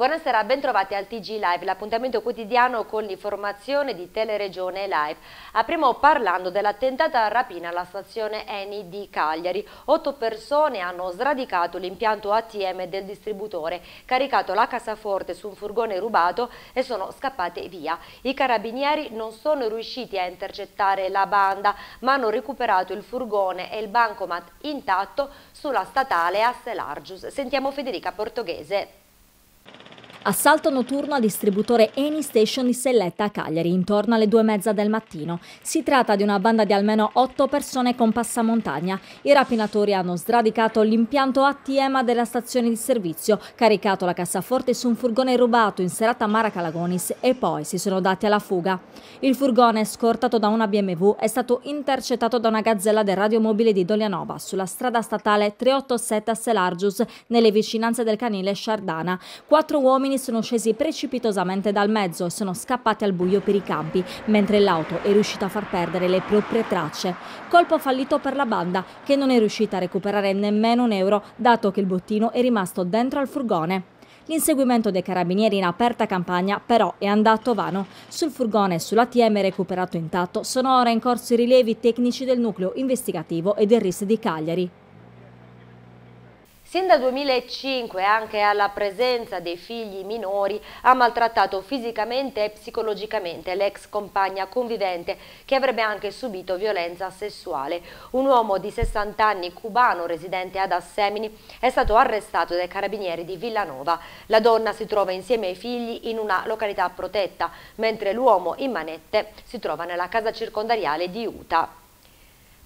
Buonasera, bentrovati al TG Live, l'appuntamento quotidiano con l'informazione di Teleregione Live. Apriamo parlando dell'attentata rapina alla stazione Eni di Cagliari. Otto persone hanno sradicato l'impianto ATM del distributore, caricato la cassaforte su un furgone rubato e sono scappate via. I carabinieri non sono riusciti a intercettare la banda, ma hanno recuperato il furgone e il bancomat intatto sulla statale Asselargius. Sentiamo Federica Portoghese. Assalto notturno a distributore Any Station di Selletta a Cagliari intorno alle due e mezza del mattino. Si tratta di una banda di almeno otto persone con passamontagna. I rapinatori hanno sradicato l'impianto ATM della stazione di servizio, caricato la cassaforte su un furgone rubato in serata a Calagonis e poi si sono dati alla fuga. Il furgone, scortato da una BMW, è stato intercettato da una gazzella del radiomobile di Dolianova sulla strada statale 387 a Selargius, nelle vicinanze del canile Sciardana. Quattro uomini uomini sono scesi precipitosamente dal mezzo e sono scappati al buio per i campi, mentre l'auto è riuscita a far perdere le proprie tracce. Colpo fallito per la banda, che non è riuscita a recuperare nemmeno un euro, dato che il bottino è rimasto dentro al furgone. L'inseguimento dei carabinieri in aperta campagna però è andato vano. Sul furgone e sull'ATM recuperato intatto sono ora in corso i rilievi tecnici del nucleo investigativo e del RIS di Cagliari. Sin dal 2005 anche alla presenza dei figli minori ha maltrattato fisicamente e psicologicamente l'ex compagna convivente che avrebbe anche subito violenza sessuale. Un uomo di 60 anni cubano residente ad Assemini è stato arrestato dai carabinieri di Villanova. La donna si trova insieme ai figli in una località protetta mentre l'uomo in manette si trova nella casa circondariale di Utah.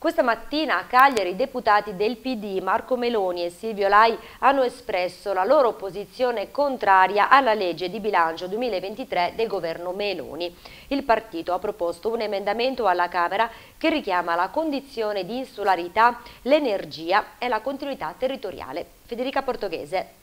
Questa mattina a Cagliari i deputati del PD Marco Meloni e Silvio Lai hanno espresso la loro posizione contraria alla legge di bilancio 2023 del governo Meloni. Il partito ha proposto un emendamento alla Camera che richiama la condizione di insularità, l'energia e la continuità territoriale. Federica Portoghese.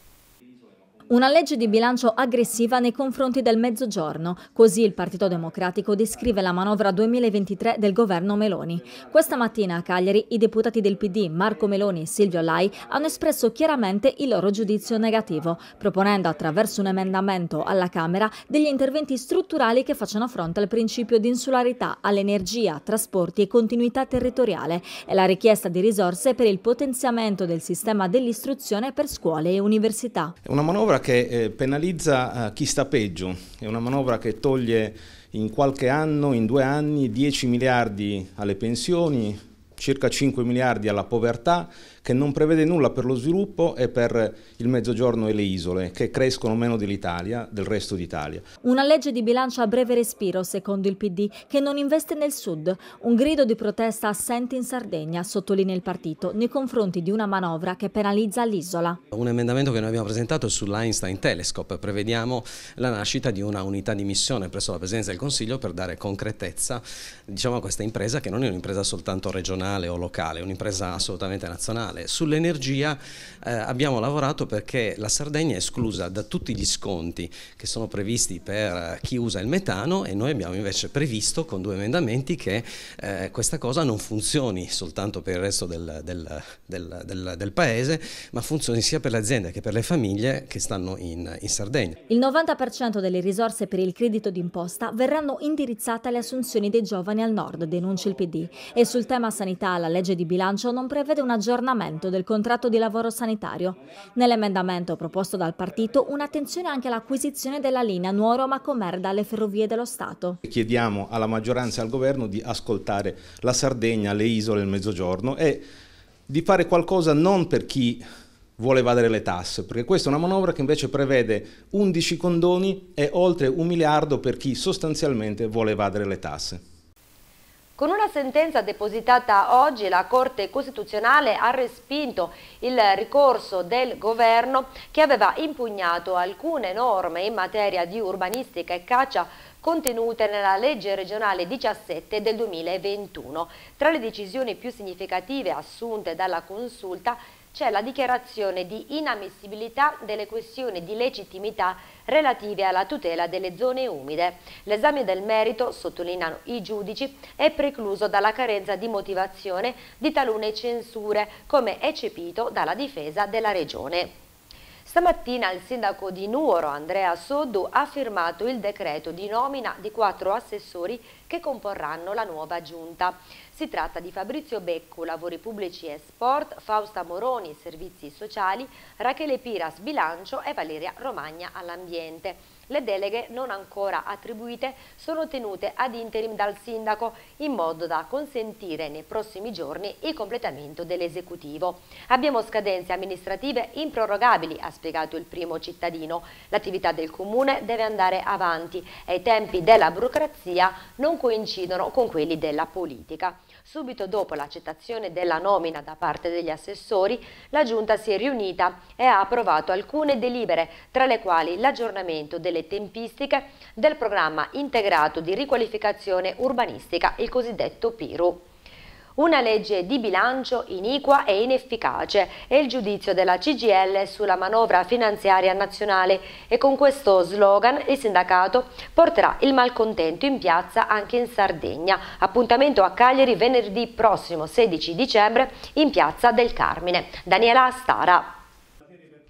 Una legge di bilancio aggressiva nei confronti del mezzogiorno, così il Partito Democratico descrive la manovra 2023 del governo Meloni. Questa mattina a Cagliari i deputati del PD Marco Meloni e Silvio Lai hanno espresso chiaramente il loro giudizio negativo, proponendo attraverso un emendamento alla Camera degli interventi strutturali che facciano fronte al principio di insularità, all'energia, trasporti e continuità territoriale e la richiesta di risorse per il potenziamento del sistema dell'istruzione per scuole e università. È una manovra che eh, penalizza eh, chi sta peggio, è una manovra che toglie in qualche anno, in due anni, 10 miliardi alle pensioni, circa 5 miliardi alla povertà, che non prevede nulla per lo sviluppo e per il Mezzogiorno e le isole, che crescono meno dell'Italia, del resto d'Italia. Una legge di bilancio a breve respiro, secondo il PD, che non investe nel Sud. Un grido di protesta assente in Sardegna, sottolinea il partito, nei confronti di una manovra che penalizza l'isola. Un emendamento che noi abbiamo presentato è sull'Einstein Telescope. Prevediamo la nascita di una unità di missione presso la Presidenza del Consiglio per dare concretezza diciamo, a questa impresa che non è un'impresa soltanto regionale o locale, è un'impresa assolutamente nazionale ambientale. Sull'energia eh, abbiamo lavorato perché la Sardegna è esclusa da tutti gli sconti che sono previsti per eh, chi usa il metano e noi abbiamo invece previsto con due emendamenti che eh, questa cosa non funzioni soltanto per il resto del, del, del, del, paese, ma funzioni sia per le aziende che per le famiglie che stanno in, in Sardegna. Il 90% delle risorse per il credito d'imposta verranno indirizzate alle assunzioni dei giovani al nord, denuncia il PD. E sul tema sanità la legge di bilancio non prevede un aggiornamento prolungamento del contratto di lavoro sanitario. Nell'emendamento proposto dal partito un'attenzione anche all'acquisizione della linea Nuoro-Macomer dalle ferrovie dello Stato. Chiediamo alla maggioranza e al governo di ascoltare la Sardegna, le isole, il Mezzogiorno e di fare qualcosa non per chi vuole evadere le tasse, perché questa è una manovra che invece prevede 11 condoni e oltre un miliardo per chi sostanzialmente vuole evadere le tasse. Con una sentenza depositata oggi la Corte Costituzionale ha respinto il ricorso del governo che aveva impugnato alcune norme in materia di urbanistica e caccia contenute nella legge regionale 17 del 2021. Tra le decisioni più significative assunte dalla consulta c'è la dichiarazione di inammissibilità delle questioni di legittimità relative alla tutela delle zone umide. L'esame del merito, sottolineano i giudici, è precluso dalla carenza di motivazione di talune censure, come eccepito dalla difesa della Regione. Stamattina il sindaco di Nuoro, Andrea Soddu, ha firmato il decreto di nomina di quattro assessori che comporranno la nuova giunta. Si tratta di Fabrizio Becco, Lavori Pubblici e Sport, Fausta Moroni, Servizi Sociali, Rachele Piras, Bilancio e Valeria Romagna all'Ambiente. Le deleghe non ancora attribuite sono tenute ad interim dal sindaco in modo da consentire nei prossimi giorni il completamento dell'esecutivo. Abbiamo scadenze amministrative improrogabili, ha spiegato il primo cittadino. L'attività del comune deve andare avanti e i tempi della burocrazia non coincidono con quelli della politica. Subito dopo l'accettazione della nomina da parte degli assessori, la Giunta si è riunita e ha approvato alcune delibere, tra le quali l'aggiornamento delle tempistiche del programma integrato di riqualificazione urbanistica, il cosiddetto PIRU. Una legge di bilancio iniqua e inefficace è il giudizio della CGL sulla manovra finanziaria nazionale e con questo slogan il sindacato porterà il malcontento in piazza anche in Sardegna. Appuntamento a Cagliari venerdì prossimo 16 dicembre in piazza del Carmine. Daniela Stara.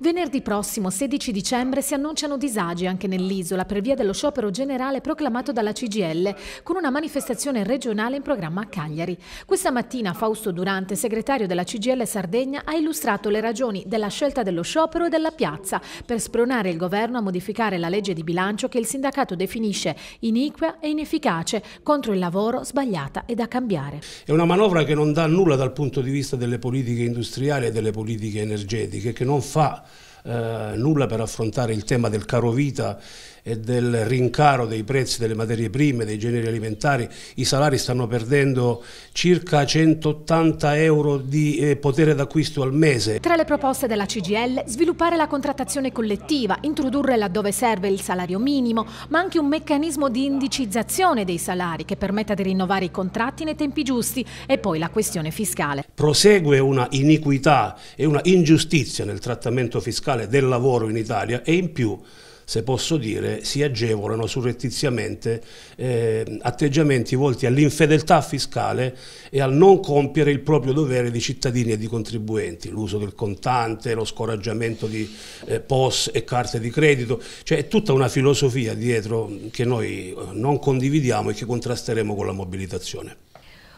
Venerdì prossimo, 16 dicembre, si annunciano disagi anche nell'isola per via dello sciopero generale proclamato dalla CGL, con una manifestazione regionale in programma a Cagliari. Questa mattina Fausto Durante, segretario della CGL Sardegna, ha illustrato le ragioni della scelta dello sciopero e della piazza per spronare il governo a modificare la legge di bilancio che il sindacato definisce iniqua e inefficace contro il lavoro sbagliata e da cambiare. È una manovra che non dà nulla dal punto di vista delle politiche industriali e delle politiche energetiche, che non fa eh, nulla per affrontare il tema del caro vita e del rincaro dei prezzi delle materie prime, dei generi alimentari, i salari stanno perdendo circa 180 euro di eh, potere d'acquisto al mese. Tra le proposte della CGL, sviluppare la contrattazione collettiva, introdurre laddove serve il salario minimo, ma anche un meccanismo di indicizzazione dei salari che permetta di rinnovare i contratti nei tempi giusti e poi la questione fiscale. Prosegue una iniquità e una ingiustizia nel trattamento fiscale del lavoro in Italia e in più se posso dire, si agevolano surrettiziamente eh, atteggiamenti volti all'infedeltà fiscale e al non compiere il proprio dovere di cittadini e di contribuenti, l'uso del contante, lo scoraggiamento di eh, POS e carte di credito, cioè è tutta una filosofia dietro che noi eh, non condividiamo e che contrasteremo con la mobilitazione.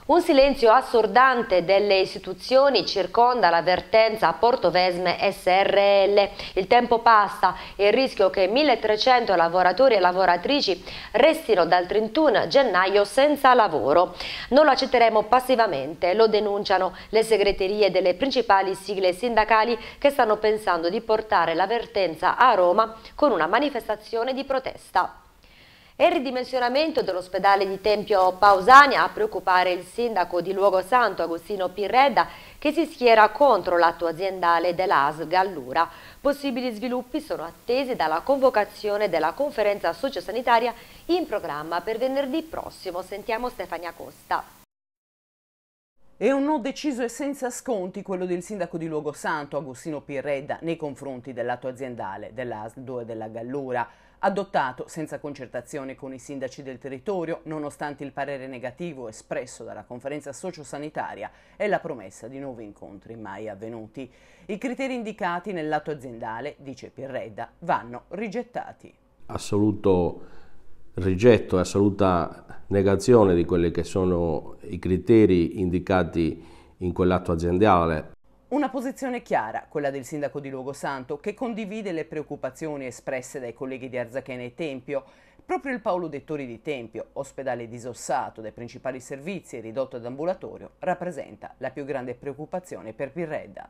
Un silenzio assordante delle istituzioni circonda l'avvertenza a Portovesme SRL. Il tempo passa e il rischio che 1300 lavoratori e lavoratrici restino dal 31 gennaio senza lavoro. Non lo accetteremo passivamente, lo denunciano le segreterie delle principali sigle sindacali che stanno pensando di portare l'avvertenza a Roma con una manifestazione di protesta. È il ridimensionamento dell'ospedale di Tempio Pausania a preoccupare il sindaco di Luogo Santo, Agostino Pirredda che si schiera contro l'atto aziendale dell'AS Gallura. Possibili sviluppi sono attesi dalla convocazione della conferenza sociosanitaria in programma per venerdì prossimo. Sentiamo Stefania Costa. È un no deciso e senza sconti quello del sindaco di Luogo Santo, Agostino Pirredda, nei confronti dell'atto aziendale dell'AS 2 della Gallura adottato senza concertazione con i sindaci del territorio, nonostante il parere negativo espresso dalla conferenza sociosanitaria e la promessa di nuovi incontri mai avvenuti. I criteri indicati nell'atto aziendale, dice Pirredda, vanno rigettati. Assoluto rigetto e assoluta negazione di quelli che sono i criteri indicati in quell'atto aziendale. Una posizione chiara, quella del sindaco di Logosanto, che condivide le preoccupazioni espresse dai colleghi di Arzachena e Tempio. Proprio il Paolo Dettori di Tempio, ospedale disossato dai principali servizi e ridotto ad ambulatorio, rappresenta la più grande preoccupazione per Pirredda.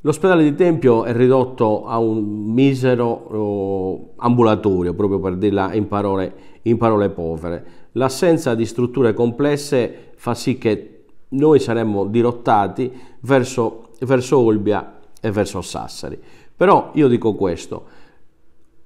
L'ospedale di Tempio è ridotto a un misero ambulatorio, proprio per dirla in parole, in parole povere. L'assenza di strutture complesse fa sì che noi saremmo dirottati verso, verso Olbia e verso Sassari. Però io dico questo,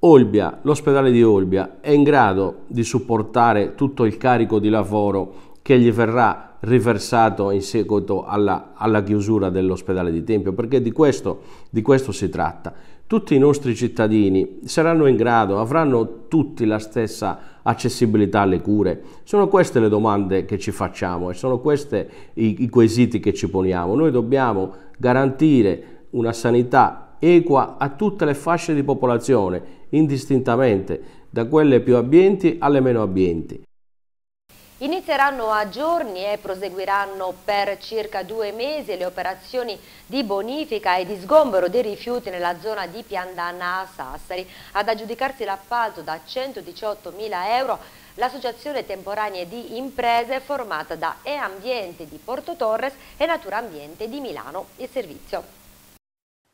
Olbia, l'ospedale di Olbia è in grado di supportare tutto il carico di lavoro che gli verrà riversato in seguito alla, alla chiusura dell'ospedale di Tempio, perché di questo, di questo si tratta. Tutti i nostri cittadini saranno in grado, avranno tutti la stessa accessibilità alle cure? Sono queste le domande che ci facciamo e sono questi i, i quesiti che ci poniamo. Noi dobbiamo garantire una sanità equa a tutte le fasce di popolazione, indistintamente, da quelle più abbienti alle meno abbienti. Inizieranno a giorni e proseguiranno per circa due mesi le operazioni di bonifica e di sgombero dei rifiuti nella zona di Piandana a Sassari. Ad aggiudicarsi l'appalto da 118.000 euro l'associazione temporanea di imprese formata da E-Ambiente di Porto Torres e Natura Ambiente di Milano e Servizio.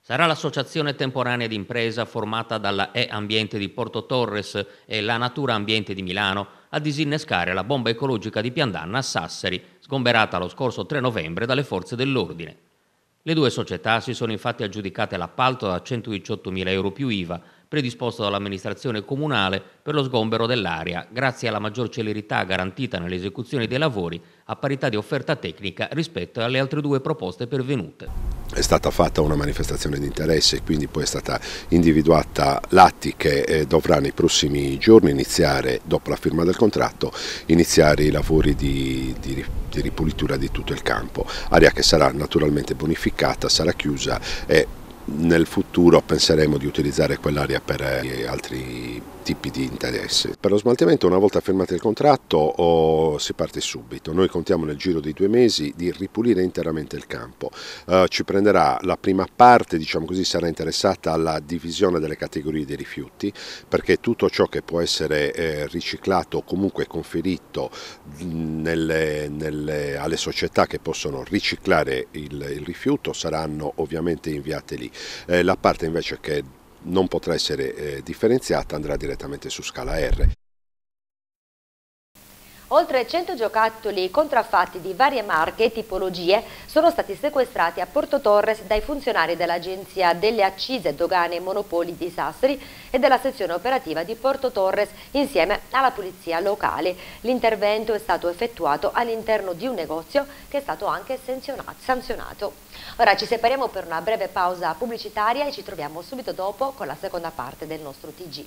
Sarà l'associazione temporanea di impresa formata dalla E-Ambiente di Porto Torres e la Natura Ambiente di Milano a disinnescare la bomba ecologica di Piandanna a Sassari, sgomberata lo scorso 3 novembre dalle forze dell'ordine. Le due società si sono infatti aggiudicate l'appalto da 118.000 euro più IVA predisposto dall'amministrazione comunale per lo sgombero dell'area, grazie alla maggior celerità garantita nell'esecuzione dei lavori a parità di offerta tecnica rispetto alle altre due proposte pervenute. È stata fatta una manifestazione di interesse, quindi poi è stata individuata l'atti che eh, dovrà nei prossimi giorni iniziare, dopo la firma del contratto, iniziare i lavori di, di, di ripulitura di tutto il campo, area che sarà naturalmente bonificata, sarà chiusa e nel futuro penseremo di utilizzare quell'area per eh, altri tipi di interessi. Per lo smaltimento una volta firmato il contratto oh, si parte subito, noi contiamo nel giro di due mesi di ripulire interamente il campo, eh, ci prenderà la prima parte, diciamo così, sarà interessata alla divisione delle categorie dei rifiuti perché tutto ciò che può essere eh, riciclato o comunque conferito nelle, nelle, alle società che possono riciclare il, il rifiuto saranno ovviamente inviate lì. Eh, la parte invece che non potrà essere eh, differenziata andrà direttamente su scala R. Oltre 100 giocattoli contraffatti di varie marche e tipologie sono stati sequestrati a Porto Torres dai funzionari dell'Agenzia delle Accise, Dogane e Monopoli di Sassari e della sezione operativa di Porto Torres insieme alla polizia locale. L'intervento è stato effettuato all'interno di un negozio che è stato anche sanzionato. Ora ci separiamo per una breve pausa pubblicitaria e ci troviamo subito dopo con la seconda parte del nostro TG.